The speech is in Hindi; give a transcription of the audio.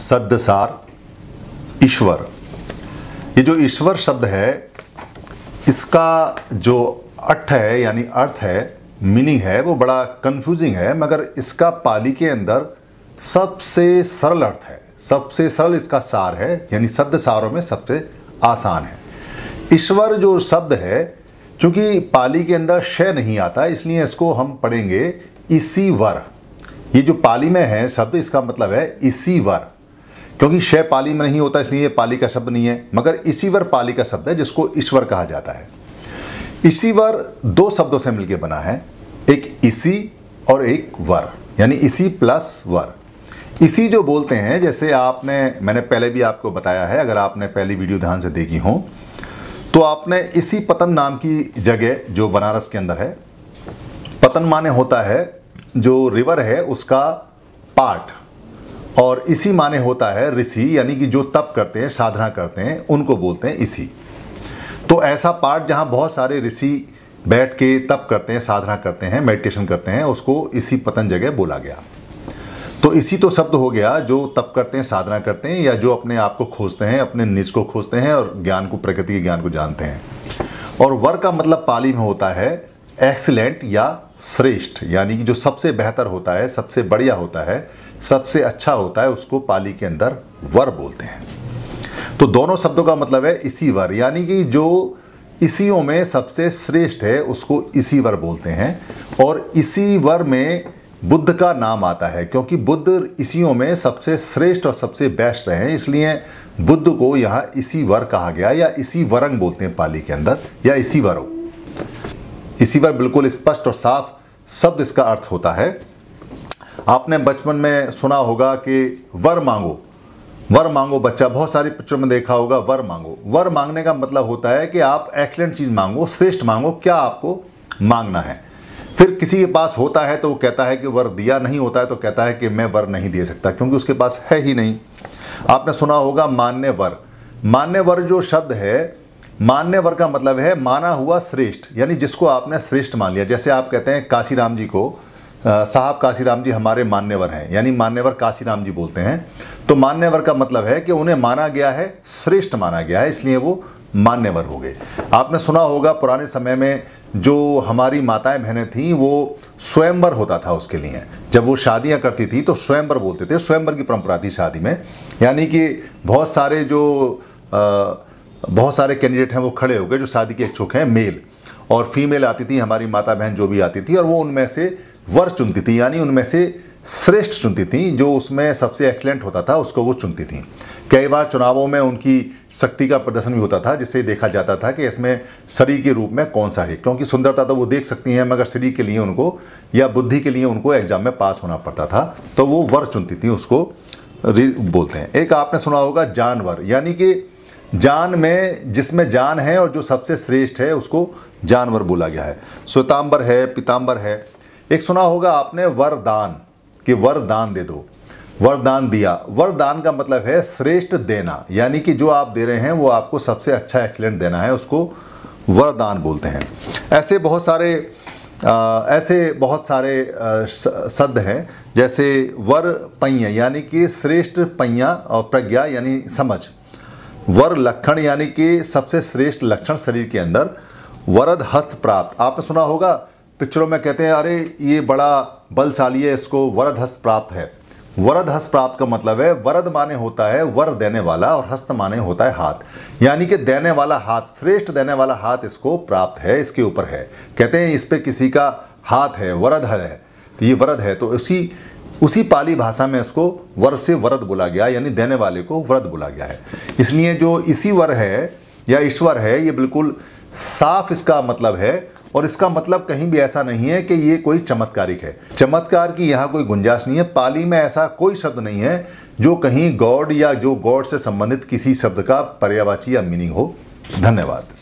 सद्दसार ईश्वर ये जो ईश्वर शब्द है इसका जो अर्थ है यानी अर्थ है मीनिंग है वो बड़ा कंफ्यूजिंग है मगर इसका पाली के अंदर सबसे सरल अर्थ है सबसे सरल इसका सार है यानी शब्द सारों में सबसे आसान है ईश्वर जो शब्द है चूंकि पाली के अंदर शय नहीं आता इसलिए इसको हम पढ़ेंगे इसी वर ये जो पाली में है शब्द इसका मतलब है इसी वर क्योंकि शय पाली में नहीं होता इसलिए पाली का शब्द नहीं है मगर वर पाली का शब्द है जिसको ईश्वर कहा जाता है वर दो शब्दों से मिलकर बना है एक इसी और एक वर यानी इसी प्लस वर इसी जो बोलते हैं जैसे आपने मैंने पहले भी आपको बताया है अगर आपने पहली वीडियो ध्यान से देखी हो तो आपने इसी पतन नाम की जगह जो बनारस के अंदर है पतन माने होता है जो रिवर है उसका पार्ट और इसी माने होता है ऋषि यानी कि जो तप करते हैं साधना करते हैं उनको बोलते हैं इसी तो ऐसा पार्ट जहाँ बहुत सारे ऋषि बैठ के तप करते हैं साधना करते हैं मेडिटेशन करते हैं उसको इसी पतन जगह बोला गया तो इसी तो शब्द हो गया जो तप करते हैं साधना करते हैं या जो अपने आप को खोजते हैं अपने निज को खोजते हैं और ज्ञान को प्रकृति के ज्ञान को जानते हैं और वर का मतलब पाली में होता है एक्सीलेंट या श्रेष्ठ यानी कि जो सबसे बेहतर होता है सबसे बढ़िया होता है सबसे अच्छा होता है उसको पाली के अंदर वर बोलते हैं तो दोनों शब्दों का मतलब है इसी वर यानी कि जो इसियों में सबसे श्रेष्ठ है उसको इसी वर बोलते हैं और इसी वर में बुद्ध का नाम आता है क्योंकि बुद्ध इसियों में सबसे श्रेष्ठ और सबसे बेस्ट रहे हैं इसलिए बुद्ध को यहाँ इसी वर कहा गया या इसी वरंग बोलते हैं पाली के अंदर या इसी वरों इसी बार बिल्कुल स्पष्ट और साफ शब्द इसका अर्थ होता है आपने बचपन में सुना होगा कि वर मांगो वर मांगो बच्चा बहुत सारी पिक्चर में देखा होगा वर मांगो वर मांगने का मतलब होता है कि आप एक्सलेंट चीज़ मांगो श्रेष्ठ मांगो क्या आपको मांगना है फिर किसी के पास होता है तो वो कहता है कि वर दिया नहीं होता है तो कहता है कि मैं वर नहीं दे सकता क्योंकि उसके पास है ही नहीं आपने सुना होगा मान्य वर मान्य वर जो शब्द है मान्यवर का मतलब है माना हुआ श्रेष्ठ यानी जिसको आपने श्रेष्ठ मान लिया जैसे आप कहते हैं काशीराम जी को साहब काशीराम जी हमारे मान्यवर हैं यानी मान्यवर काशीराम जी बोलते हैं तो मान्यवर का मतलब है कि उन्हें माना गया है श्रेष्ठ माना गया है इसलिए वो मान्यवर हो गए आपने सुना होगा पुराने समय में जो हमारी माताएं बहनें थीं वो स्वयंवर होता था उसके लिए जब वो शादियां करती थी तो स्वयंवर बोलते थे स्वयंवर की परंपरा थी शादी में यानी कि बहुत सारे जो आ, बहुत सारे कैंडिडेट हैं वो खड़े हो गए जो शादी के इच्छुक हैं मेल और फीमेल आती थी हमारी माता बहन जो भी आती थी और वो उनमें से वर चुनती थी यानी उनमें से श्रेष्ठ चुनती थी जो उसमें सबसे एक्सलेंट होता था उसको वो चुनती थी कई बार चुनावों में उनकी शक्ति का प्रदर्शन भी होता था जिससे देखा जाता था कि इसमें शरीर के रूप में कौन सा है क्योंकि सुंदरता तो वो देख सकती हैं मगर शरीर के लिए उनको या बुद्धि के लिए उनको एग्जाम में पास होना पड़ता था तो वो वर चुनती थी उसको बोलते हैं एक आपने सुना होगा जानवर यानी कि जान में जिसमें जान है और जो सबसे श्रेष्ठ है उसको जानवर बोला गया है स्वतांबर है पीताम्बर है एक सुना होगा आपने वरदान कि वरदान दे दो वरदान दिया वरदान का मतलब है श्रेष्ठ देना यानी कि जो आप दे रहे हैं वो आपको सबसे अच्छा एक्सलेंट देना है उसको वरदान बोलते हैं ऐसे बहुत सारे आ, ऐसे बहुत सारे शब्द हैं जैसे वर पहिया यानी कि श्रेष्ठ पहिया और प्रज्ञा यानी समझ वर लक्षण यानी कि सबसे श्रेष्ठ लक्षण शरीर के अंदर वरद हस्त प्राप्त आपने सुना होगा पिक्चरों में कहते हैं अरे ये बड़ा बलशाली है इसको वरद हस्त प्राप्त है वरद हस्त प्राप्त का मतलब है वरद माने होता है वर देने वाला और हस्त माने होता है हाथ यानी कि देने वाला हाथ श्रेष्ठ देने वाला हाथ इसको प्राप्त है इसके ऊपर है कहते हैं इस पर किसी का हाथ है वरद है तो ये वरद है तो इसी उसी पाली भाषा में इसको वर से व्रत बोला गया यानी देने वाले को व्रत बोला गया है इसलिए जो इसी वर है या ईश्वर है ये बिल्कुल साफ इसका मतलब है और इसका मतलब कहीं भी ऐसा नहीं है कि ये कोई चमत्कारिक है चमत्कार की यहाँ कोई गुंजाइश नहीं है पाली में ऐसा कोई शब्द नहीं है जो कहीं गॉड या जो गॉड से संबंधित किसी शब्द का पर्यावाची या मीनिंग हो धन्यवाद